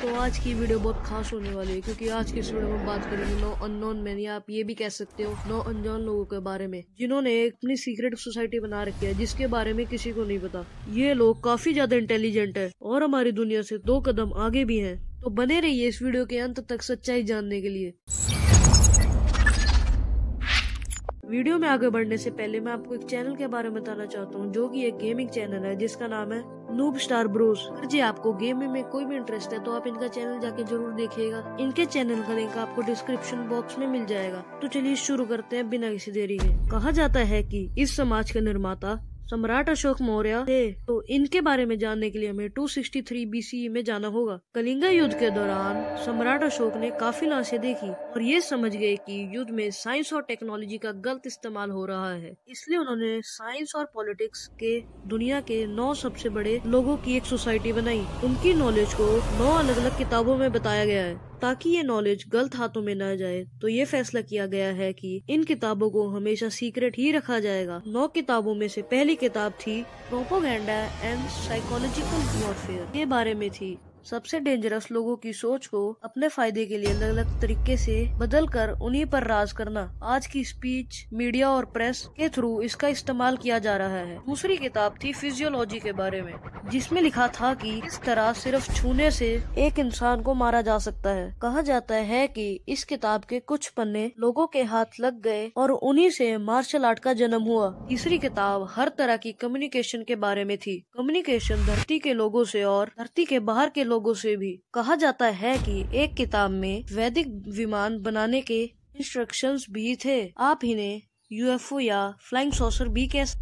तो आज की वीडियो बहुत खास होने वाली है क्योंकि आज की इस वीडियो में बात करेंगे नो अननोन मैन या आप ये भी कह सकते हो नो अनजान लोगों के बारे में जिन्होंने अपनी सीक्रेट सोसाइटी बना रखी है जिसके बारे में किसी को नहीं पता ये लोग काफी ज्यादा इंटेलिजेंट है और हमारी दुनिया से दो कदम आगे भी है तो बने रहिए इस वीडियो के अंत तक सच्चाई जानने के लिए वीडियो में आगे बढ़ने से पहले मैं आपको एक चैनल के बारे में बताना चाहता हूँ जो कि एक गेमिंग चैनल है जिसका नाम है नूब स्टार ब्रोस अगर जी आपको गेमिंग में कोई भी इंटरेस्ट है तो आप इनका चैनल जाके जरूर देखिएगा इनके चैनल का लिंक आपको डिस्क्रिप्शन बॉक्स में मिल जाएगा तो चलिए शुरू करते हैं बिना किसी देरी के कहा जाता है की इस समाज के निर्माता सम्राट अशोक मौर्य थे तो इनके बारे में जानने के लिए हमें 263 बीसीई e में जाना होगा कलिंगा युद्ध के दौरान सम्राट अशोक ने काफी लाशें देखी और ये समझ गए कि युद्ध में साइंस और टेक्नोलॉजी का गलत इस्तेमाल हो रहा है इसलिए उन्होंने साइंस और पॉलिटिक्स के दुनिया के नौ सबसे बड़े लोगों की एक सोसाइटी बनाई उनकी नॉलेज को नौ अलग अलग किताबों में बताया गया है ताकि ये नॉलेज गलत हाथों में न जाए तो ये फैसला किया गया है कि इन किताबों को हमेशा सीक्रेट ही रखा जाएगा नौ किताबों में से पहली किताब थी प्रोपोगेंडा एंड साइकोलॉजिकल वॉरफेयर के बारे में थी सबसे डेंजरस लोगों की सोच को अपने फायदे के लिए अलग अलग तरीके से बदल कर उन्हीं पर राज करना आज की स्पीच मीडिया और प्रेस के थ्रू इसका इस्तेमाल किया जा रहा है दूसरी किताब थी फिजियोलॉजी के बारे में जिसमें लिखा था कि इस तरह सिर्फ छूने से एक इंसान को मारा जा सकता है कहा जाता है कि इस किताब के कुछ पन्ने लोगों के हाथ लग गए और उन्हीं से मार्शल आर्ट का जन्म हुआ तीसरी किताब हर तरह की कम्युनिकेशन के बारे में थी कम्युनिकेशन धरती के लोगों से और धरती के बाहर के लोगों से भी कहा जाता है कि एक किताब में वैदिक विमान बनाने के इंस्ट्रक्शंस भी थे आप इन्हें यूएफओ या फ्लाइंग सॉसर भी कह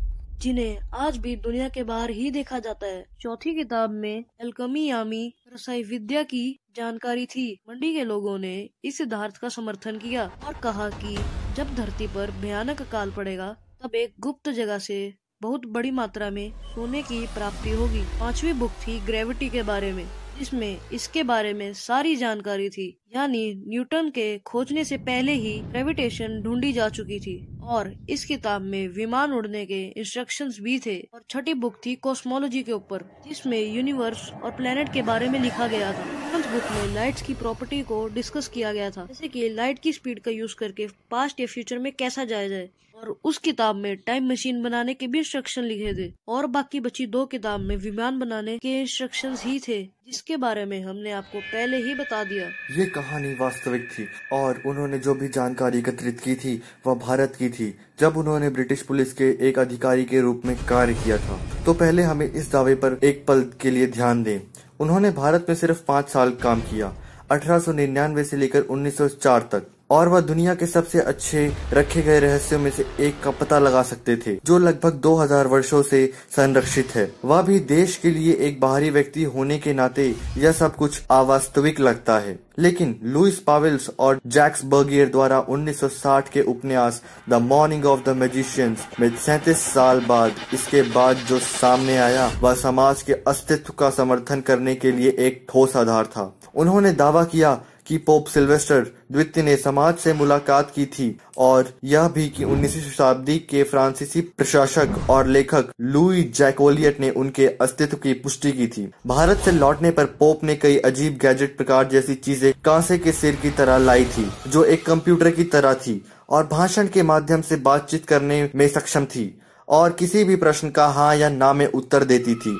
जिन्हें आज भी दुनिया के बाहर ही देखा जाता है चौथी किताब में अलकमी यामी रसाई विद्या की जानकारी थी मंडी के लोगों ने इस सिद्धार्थ का समर्थन किया और कहा कि जब धरती पर भयानक काल पड़ेगा तब एक गुप्त जगह से बहुत बड़ी मात्रा में सोने की प्राप्ति होगी पांचवी बुक थी ग्रेविटी के बारे में इसमें इसके बारे में सारी जानकारी थी यानी न्यूटन के खोजने से पहले ही ग्रेविटेशन ढूंढी जा चुकी थी और इस किताब में विमान उड़ने के इंस्ट्रक्शंस भी थे और छठी बुक थी कॉस्मोलॉजी के ऊपर जिसमें यूनिवर्स और प्लेनेट के बारे में लिखा गया था इस बुक में लाइट्स की प्रॉपर्टी को डिस्कस किया गया था जैसे कि लाइट की स्पीड का यूज करके पास्ट या फ्यूचर में कैसा जाया जाए और उस किताब में टाइम मशीन बनाने के भी इंस्ट्रक्शन लिखे थे और बाकी बची दो किताब में विमान बनाने के इंस्ट्रक्शन ही थे जिसके बारे में हमने आपको पहले ही बता दिया ये कहानी वास्तविक थी और उन्होंने जो भी जानकारी एकत्रित की थी वह भारत की थी जब उन्होंने ब्रिटिश पुलिस के एक अधिकारी के रूप में कार्य किया था तो पहले हमें इस दावे पर एक पल के लिए ध्यान दें उन्होंने भारत में सिर्फ पांच साल काम किया अठारह से लेकर 1904 तक और वह दुनिया के सबसे अच्छे रखे गए रहस्यों में से एक का पता लगा सकते थे जो लगभग 2000 वर्षों से संरक्षित है वह भी देश के लिए एक बाहरी व्यक्ति होने के नाते यह सब कुछ अवास्तविक लगता है लेकिन लुइस पावेल्स और जैक्स बर्गियर द्वारा 1960 के उपन्यास the morning of the magicians में सैतीस साल बाद इसके बाद जो सामने आया वह समाज के अस्तित्व का समर्थन करने के लिए एक ठोस आधार था उन्होंने दावा किया कि पोप सिल्वेस्टर द्वितीय ने समाज से मुलाकात की थी और यह भी कि 19वीं शताब्दी के फ्रांसीसी प्रशासक और लेखक लुई जैकोलियट ने उनके अस्तित्व की पुष्टि की थी भारत से लौटने पर पोप ने कई अजीब गैजेट प्रकार जैसी चीजें कांसे के सिर की तरह लाई थी जो एक कंप्यूटर की तरह थी और भाषण के माध्यम से बातचीत करने में सक्षम थी और किसी भी प्रश्न का हाँ या ना में उत्तर देती थी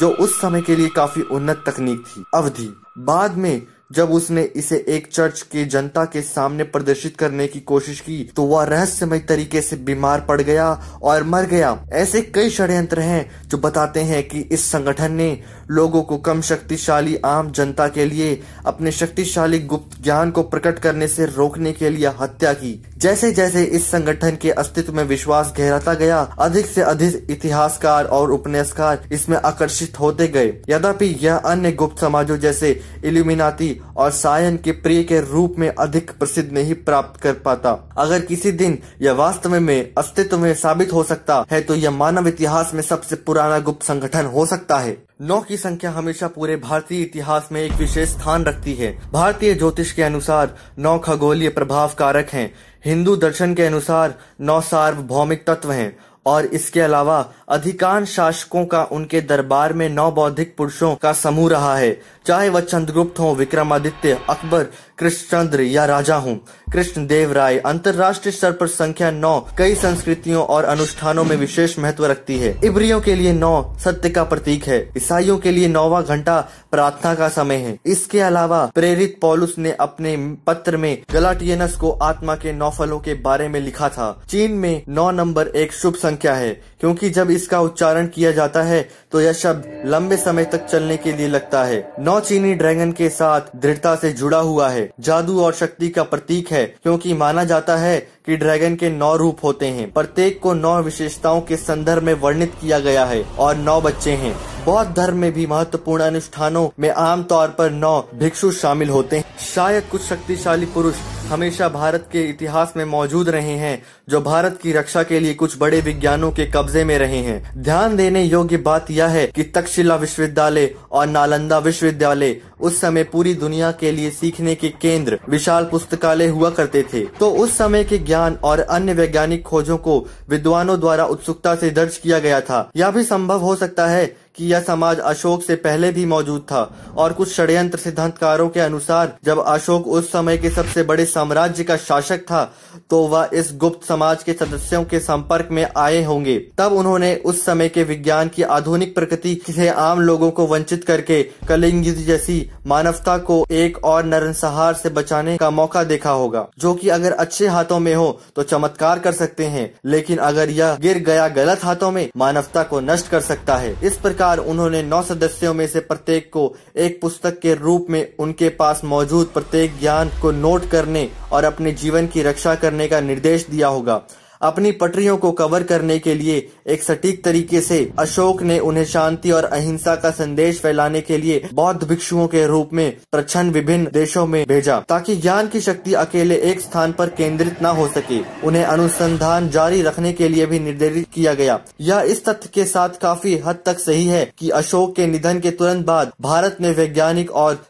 जो उस समय के लिए काफी उन्नत तकनीक थी अवधि बाद में जब उसने इसे एक चर्च के जनता के सामने प्रदर्शित करने की कोशिश की तो वह रहस्यमय तरीके से बीमार पड़ गया और मर गया ऐसे कई षड्यंत्र हैं जो बताते हैं कि इस संगठन ने लोगों को कम शक्तिशाली आम जनता के लिए अपने शक्तिशाली गुप्त ज्ञान को प्रकट करने से रोकने के लिए हत्या की जैसे जैसे इस संगठन के अस्तित्व में विश्वास गहराता गया अधिक से अधिक इतिहासकार और उपन्यासकार इसमें आकर्षित होते गए यद्यपि यह अन्य गुप्त समाजों जैसे इल्यूमिनाती और सायन के प्रिय के रूप में अधिक प्रसिद्ध नहीं प्राप्त कर पाता अगर किसी दिन यह वास्तव में अस्तित्व में साबित हो सकता है तो यह मानव इतिहास में सबसे पुराना गुप्त संगठन हो सकता है नौ की संख्या हमेशा पूरे भारतीय इतिहास में एक विशेष स्थान रखती है भारतीय ज्योतिष के अनुसार नौ खगोलीय प्रभाव कारक है हिंदू दर्शन के अनुसार नौ सार्वभौमिक तत्व हैं और इसके अलावा अधिकांश शासकों का उनके दरबार में नौ बौद्धिक पुरुषों का समूह रहा है चाहे वह चंद्रगुप्त हो विक्रमादित्य अकबर कृष्णचंद्र या राजा हों कृष्ण देव राय अंतर्राष्ट्रीय स्तर पर संख्या नौ कई संस्कृतियों और अनुष्ठानों में विशेष महत्व रखती है इब्रियों के लिए नौ सत्य का प्रतीक है ईसाइयों के लिए नौवा घंटा प्रार्थना का समय है इसके अलावा प्रेरित पॉलुस ने अपने पत्र में गलाटियनस को आत्मा के नौ फलों के बारे में लिखा था चीन में नौ नंबर एक शुभ संख्या है क्योंकि जब इसका उच्चारण किया जाता है तो यह शब्द लंबे समय तक चलने के लिए लगता है नौ नौ चीनी ड्रैगन के साथ दृढ़ता से जुड़ा हुआ है जादू और शक्ति का प्रतीक है क्योंकि माना जाता है कि ड्रैगन के नौ रूप होते हैं प्रत्येक को नौ विशेषताओं के संदर्भ में वर्णित किया गया है और नौ बच्चे हैं बौद्ध धर्म में भी महत्वपूर्ण अनुष्ठानों में आमतौर पर नौ भिक्षु शामिल होते हैं शायद कुछ शक्तिशाली पुरुष हमेशा भारत के इतिहास में मौजूद रहे हैं जो भारत की रक्षा के लिए कुछ बड़े विज्ञानों के कब्जे में रहे हैं ध्यान देने योग्य बात यह है कि तक्षशिला विश्वविद्यालय और नालंदा विश्वविद्यालय उस समय पूरी दुनिया के लिए सीखने के केंद्र विशाल पुस्तकालय हुआ करते थे तो उस समय के ज्ञान और अन्य वैज्ञानिक खोजों को विद्वानों द्वारा उत्सुकता से दर्ज किया गया था यह भी संभव हो सकता है कि यह समाज अशोक से पहले भी मौजूद था और कुछ षड्यंत्र सिद्धांतकारों के अनुसार जब अशोक उस समय के सबसे बड़े साम्राज्य का शासक था तो वह इस गुप्त समाज के सदस्यों के संपर्क में आए होंगे तब उन्होंने उस समय के विज्ञान की आधुनिक प्रकृति से आम लोगों को वंचित करके कलिंग जैसी मानवता को एक और नरसंहार से बचाने का मौका देखा होगा जो कि अगर अच्छे हाथों में हो तो चमत्कार कर सकते हैं लेकिन अगर यह गिर गया गलत हाथों में मानवता को नष्ट कर सकता है इस प्रकार अनुसार उन्होंने नौ सदस्यों में से प्रत्येक को एक पुस्तक के रूप में उनके पास मौजूद प्रत्येक ज्ञान को नोट करने और अपने जीवन की रक्षा करने का निर्देश दिया होगा अपनी पटरियों को कवर करने के लिए एक सटीक तरीके से अशोक ने उन्हें शांति और अहिंसा का संदेश फैलाने के लिए बौद्ध भिक्षुओं के रूप में प्रच्छन्न विभिन्न देशों में भेजा ताकि ज्ञान की शक्ति अकेले एक स्थान पर केंद्रित न हो सके उन्हें अनुसंधान जारी रखने के लिए भी निर्देशित किया गया यह इस तथ्य के साथ काफी हद तक सही है की अशोक के निधन के तुरंत बाद भारत में वैज्ञानिक और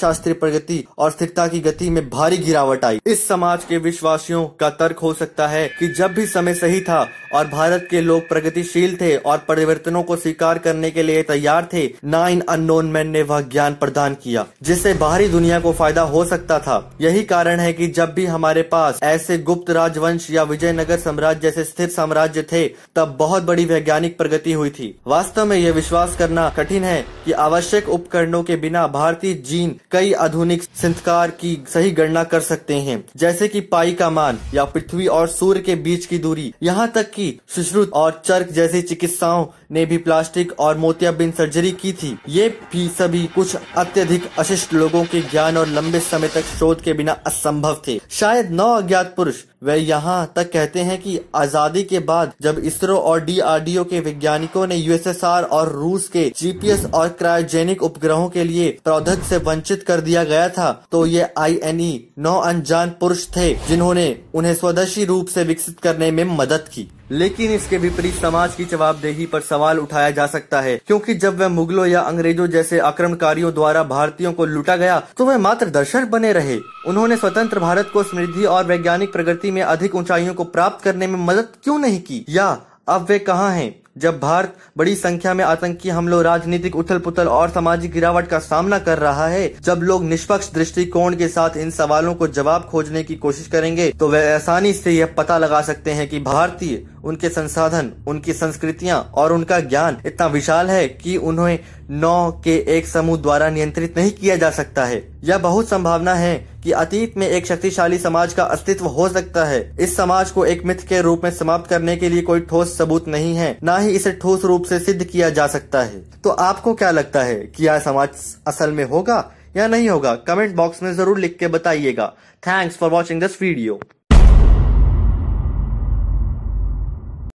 शास्त्रीय प्रगति और स्थिरता की गति में भारी गिरावट आई इस समाज के विश्वासियों का तर्क हो सकता है की जब भी समय सही था और भारत के लोग प्रगति प्रगतिशील थे और परिवर्तनों को स्वीकार करने के लिए तैयार थे इन अनोन मैन ने वह ज्ञान प्रदान किया जिससे बाहरी दुनिया को फायदा हो सकता था यही कारण है कि जब भी हमारे पास ऐसे गुप्त राजवंश या विजयनगर साम्राज्य जैसे स्थिर साम्राज्य थे तब बहुत बड़ी वैज्ञानिक प्रगति हुई थी वास्तव में यह विश्वास करना कठिन है कि आवश्यक उपकरणों के बिना भारतीय जीन कई आधुनिक संस्कार की सही गणना कर सकते हैं जैसे कि पाई का मान या पृथ्वी और सूर्य के बीच की दूरी यहाँ तक कि सुश्रुत और चल सर्क जैसी चिकित्साओं ने भी प्लास्टिक और मोतियाबिंद सर्जरी की थी ये भी सभी कुछ अत्यधिक अशिष्ट लोगों के ज्ञान और लंबे समय तक शोध के बिना असंभव थे शायद नौ अज्ञात पुरुष वे यहाँ तक कहते हैं कि आजादी के बाद जब इसरो और डीआरडीओ के वैज्ञानिकों ने यूएसएसआर और रूस के जीपीएस और क्रायोजेनिक उपग्रहों के लिए प्रौधक से वंचित कर दिया गया था तो ये आईएनई e नौ अनजान पुरुष थे जिन्होंने उन्हें स्वदेशी रूप से विकसित करने में मदद की लेकिन इसके विपरीत समाज की जवाबदेही पर सवाल उठाया जा सकता है क्योंकि जब वह मुगलों या अंग्रेजों जैसे आक्रमणकारियों द्वारा भारतीयों को लूटा गया तो वह मात्र दर्शक बने रहे उन्होंने स्वतंत्र भारत को समृद्धि और वैज्ञानिक प्रगति प्रगति में अधिक ऊंचाइयों को प्राप्त करने में मदद क्यों नहीं की या अब वे कहाँ हैं जब भारत बड़ी संख्या में आतंकी हमलों राजनीतिक उथल पुथल और सामाजिक गिरावट का सामना कर रहा है जब लोग निष्पक्ष दृष्टिकोण के साथ इन सवालों को जवाब खोजने की कोशिश करेंगे तो वे आसानी से यह पता लगा सकते हैं कि भारतीय उनके संसाधन उनकी संस्कृतियाँ और उनका ज्ञान इतना विशाल है कि उन्हें नौ के एक समूह द्वारा नियंत्रित नहीं किया जा सकता है यह बहुत संभावना है कि अतीत में एक शक्तिशाली समाज का अस्तित्व हो सकता है इस समाज को एक मिथ के रूप में समाप्त करने के लिए कोई ठोस सबूत नहीं है न ही इसे ठोस रूप से सिद्ध किया जा सकता है तो आपको क्या लगता है कि यह समाज असल में होगा या नहीं होगा कमेंट बॉक्स में जरूर लिख के बताइएगा thanks for watching this video